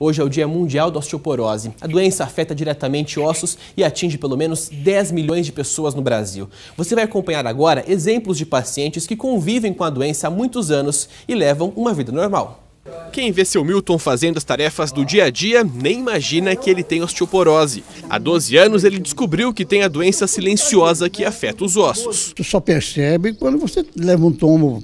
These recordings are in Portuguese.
Hoje é o Dia Mundial da Osteoporose. A doença afeta diretamente ossos e atinge pelo menos 10 milhões de pessoas no Brasil. Você vai acompanhar agora exemplos de pacientes que convivem com a doença há muitos anos e levam uma vida normal. Quem vê seu Milton fazendo as tarefas do dia a dia nem imagina que ele tem osteoporose. Há 12 anos ele descobriu que tem a doença silenciosa que afeta os ossos. Tu só percebe quando você leva um tombo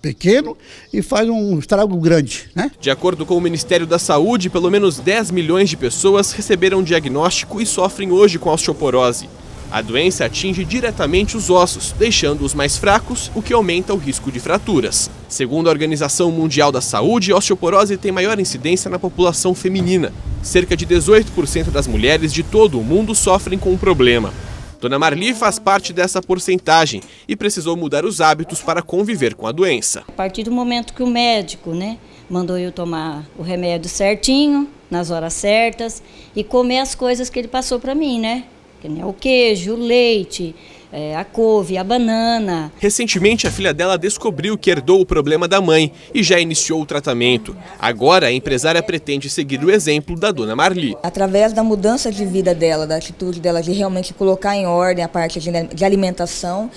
pequeno e faz um estrago grande. Né? De acordo com o Ministério da Saúde, pelo menos 10 milhões de pessoas receberam diagnóstico e sofrem hoje com osteoporose. A doença atinge diretamente os ossos, deixando-os mais fracos, o que aumenta o risco de fraturas. Segundo a Organização Mundial da Saúde, a osteoporose tem maior incidência na população feminina. Cerca de 18% das mulheres de todo o mundo sofrem com o problema. Dona Marli faz parte dessa porcentagem e precisou mudar os hábitos para conviver com a doença. A partir do momento que o médico né, mandou eu tomar o remédio certinho, nas horas certas, e comer as coisas que ele passou para mim, né? O queijo, o leite, é, a couve, a banana. Recentemente, a filha dela descobriu que herdou o problema da mãe e já iniciou o tratamento. Agora, a empresária pretende seguir o exemplo da dona Marli. Através da mudança de vida dela, da atitude dela de realmente colocar em ordem a parte de alimentação,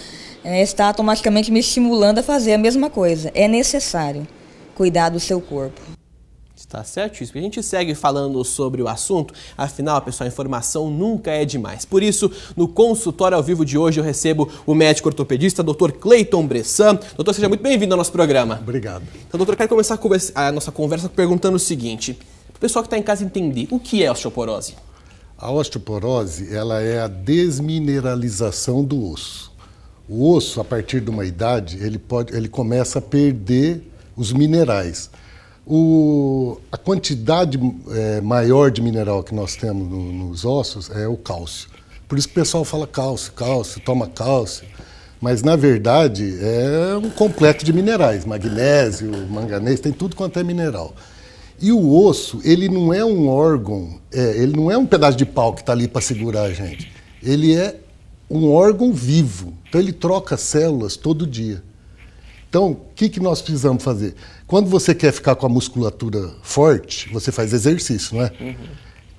é, está automaticamente me estimulando a fazer a mesma coisa. É necessário cuidar do seu corpo. Tá certo? Isso. A gente segue falando sobre o assunto, afinal, pessoal, informação nunca é demais. Por isso, no consultório ao vivo de hoje, eu recebo o médico ortopedista, Dr. Cleiton Bressan. Doutor, seja muito bem-vindo ao nosso programa. Obrigado. Então, doutor, quero começar a, a nossa conversa perguntando o seguinte: para o pessoal que está em casa entender, o que é osteoporose? A osteoporose ela é a desmineralização do osso. O osso, a partir de uma idade, ele, pode, ele começa a perder os minerais. O, a quantidade é, maior de mineral que nós temos no, nos ossos é o cálcio. Por isso que o pessoal fala cálcio, cálcio, toma cálcio. Mas, na verdade, é um complexo de minerais. Magnésio, manganês, tem tudo quanto é mineral. E o osso, ele não é um órgão, é, ele não é um pedaço de pau que está ali para segurar a gente. Ele é um órgão vivo. Então, ele troca células todo dia. Então, o que, que nós precisamos fazer? Quando você quer ficar com a musculatura forte, você faz exercício, não é? Uhum.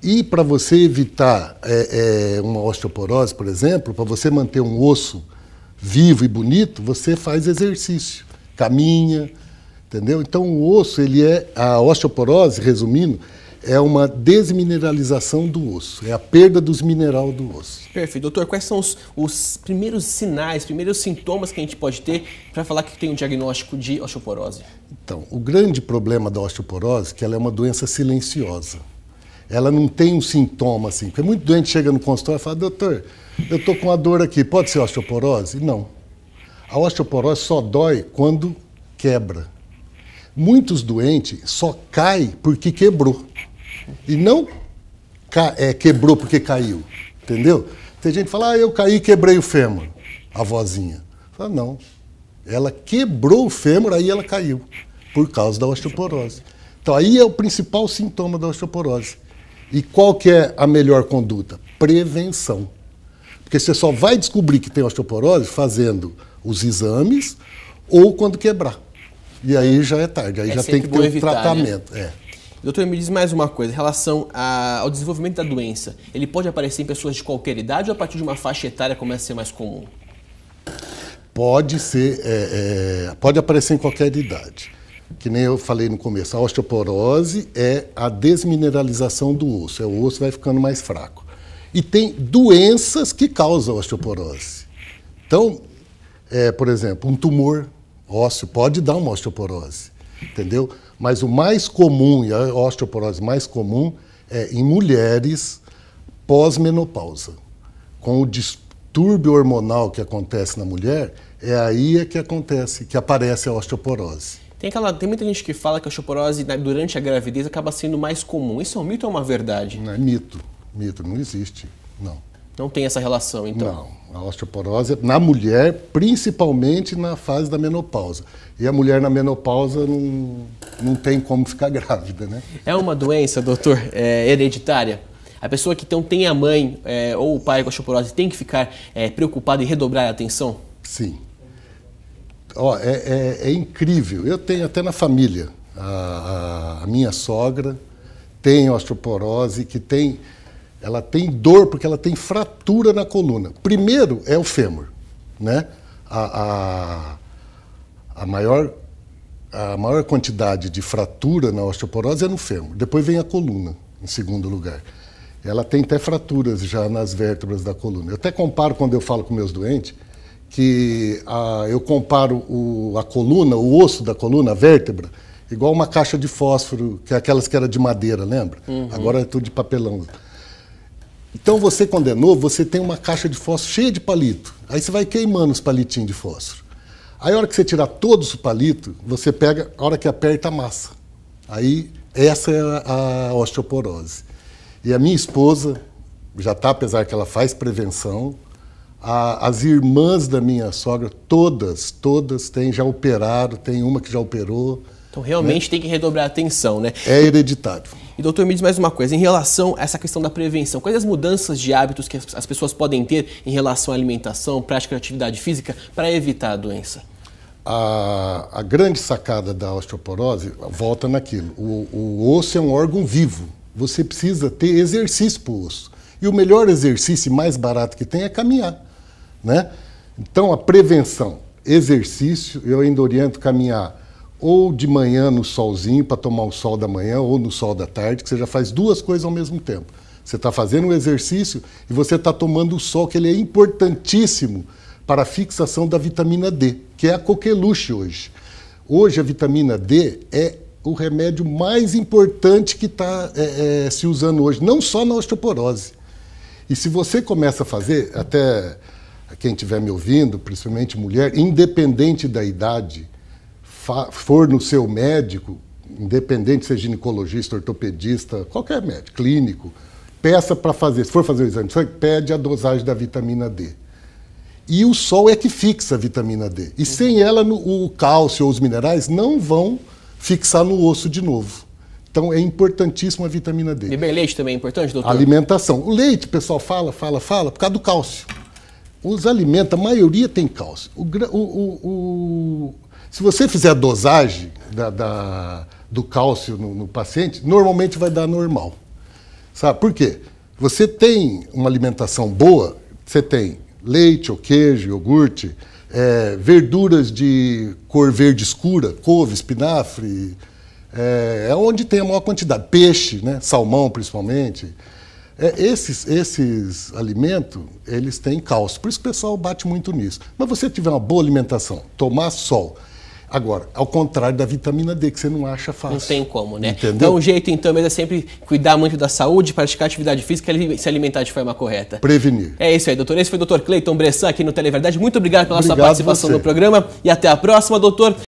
E para você evitar é, é, uma osteoporose, por exemplo, para você manter um osso vivo e bonito, você faz exercício, caminha, entendeu? Então, o osso, ele é. A osteoporose, resumindo, é uma desmineralização do osso, é a perda dos minerais do osso. Perfeito. Doutor, quais são os, os primeiros sinais, primeiros sintomas que a gente pode ter para falar que tem um diagnóstico de osteoporose? Então, o grande problema da osteoporose é que ela é uma doença silenciosa. Ela não tem um sintoma assim. Porque muito doente chega no consultório e fala, doutor, eu estou com uma dor aqui, pode ser osteoporose? Não. A osteoporose só dói quando quebra. Muitos doentes só caem porque quebrou. E não é, quebrou porque caiu. Entendeu? Tem gente que fala, ah, eu caí e quebrei o fêmur. A vozinha. Fala, não. Ela quebrou o fêmur, aí ela caiu. Por causa da osteoporose. Então aí é o principal sintoma da osteoporose. E qual que é a melhor conduta? Prevenção. Porque você só vai descobrir que tem osteoporose fazendo os exames ou quando quebrar. E aí já é tarde, aí é já tem que ter um né? tratamento. Né? É. Doutor, me diz mais uma coisa, em relação a, ao desenvolvimento da doença. Ele pode aparecer em pessoas de qualquer idade ou a partir de uma faixa etária começa a ser mais comum? Pode ser, é, é, pode aparecer em qualquer idade. Que nem eu falei no começo, a osteoporose é a desmineralização do osso, é o osso vai ficando mais fraco. E tem doenças que causam osteoporose. Então, é, por exemplo, um tumor ósseo pode dar uma osteoporose entendeu? Mas o mais comum, e a osteoporose mais comum, é em mulheres pós-menopausa. Com o distúrbio hormonal que acontece na mulher, é aí é que acontece, que aparece a osteoporose. Tem, aquela, tem muita gente que fala que a osteoporose né, durante a gravidez acaba sendo mais comum. Isso é um mito ou é uma verdade? Não, é mito. Mito, não existe. Não. Não tem essa relação, então? Não. A osteoporose na mulher, principalmente na fase da menopausa. E a mulher na menopausa não, não tem como ficar grávida, né? É uma doença, doutor, é, hereditária? A pessoa que então tem a mãe é, ou o pai com osteoporose tem que ficar é, preocupada e redobrar a atenção? Sim. Ó, é, é, é, incrível. Eu tenho até na família a, a minha sogra tem osteoporose, que tem ela tem dor porque ela tem fratura na coluna. Primeiro é o fêmur, né? A, a, a, maior, a maior quantidade de fratura na osteoporose é no fêmur. Depois vem a coluna, em segundo lugar. Ela tem até fraturas já nas vértebras da coluna. Eu até comparo quando eu falo com meus doentes, que a, eu comparo o, a coluna, o osso da coluna, a vértebra, igual uma caixa de fósforo, que é aquelas que era de madeira, lembra? Uhum. Agora é tudo de papelão. Então você condenou, é você tem uma caixa de fósforo cheia de palito. Aí você vai queimando os palitinhos de fósforo. Aí a hora que você tirar todos os palitos, você pega, a hora que aperta, a massa. Aí essa é a osteoporose. E a minha esposa já está, apesar que ela faz prevenção, a, as irmãs da minha sogra, todas, todas têm, já operaram, tem uma que já operou, então, realmente né? tem que redobrar a atenção, né? É hereditário. E doutor, me diz mais uma coisa, em relação a essa questão da prevenção, quais as mudanças de hábitos que as pessoas podem ter em relação à alimentação, prática de atividade física, para evitar a doença? A, a, grande sacada da osteoporose volta naquilo. O, o osso é um órgão vivo. Você precisa ter exercício para o osso. E o melhor exercício mais barato que tem é caminhar. Né? Então, a prevenção, exercício, eu ainda oriento caminhar ou de manhã no solzinho para tomar o sol da manhã ou no sol da tarde, que você já faz duas coisas ao mesmo tempo. Você está fazendo um exercício e você está tomando o sol, que ele é importantíssimo para a fixação da vitamina D, que é a coqueluche hoje. Hoje a vitamina D é o remédio mais importante que está é, é, se usando hoje, não só na osteoporose. E se você começa a fazer, até quem estiver me ouvindo, principalmente mulher, independente da idade, for no seu médico, independente seja é ginecologista, ortopedista, qualquer médico, clínico, peça para fazer, se for fazer o exame de sangue, pede a dosagem da vitamina D. E o sol é que fixa a vitamina D. E uhum. sem ela, o cálcio ou os minerais não vão fixar no osso de novo. Então é importantíssima a vitamina D. Beber leite também é importante, doutor? Alimentação. O leite, pessoal fala, fala, fala, por causa do cálcio. Os alimentos, a maioria tem cálcio. O, o, o, se você fizer a dosagem da, da do cálcio no, no, paciente, normalmente vai dar normal. Sabe por quê? Você tem uma alimentação boa, você tem leite ou queijo, iogurte, é, verduras de cor verde escura, couve, espinafre, é, é onde tem a maior quantidade. Peixe, né? salmão principalmente. É, esses, esses alimentos, eles têm cálcio. Por isso que o pessoal bate muito nisso. Mas você tiver uma boa alimentação, tomar sol, Agora, ao contrário da vitamina D, que você não acha fácil. Não tem como, né? Entendeu? Então, o jeito, então, mesmo é sempre cuidar muito da saúde, praticar atividade física e se alimentar de forma correta. Prevenir. É isso aí, doutor. Esse foi o doutor Cleiton Bressan aqui no Televerdade. Muito obrigado pela obrigado sua participação você. no programa e até a próxima, doutor.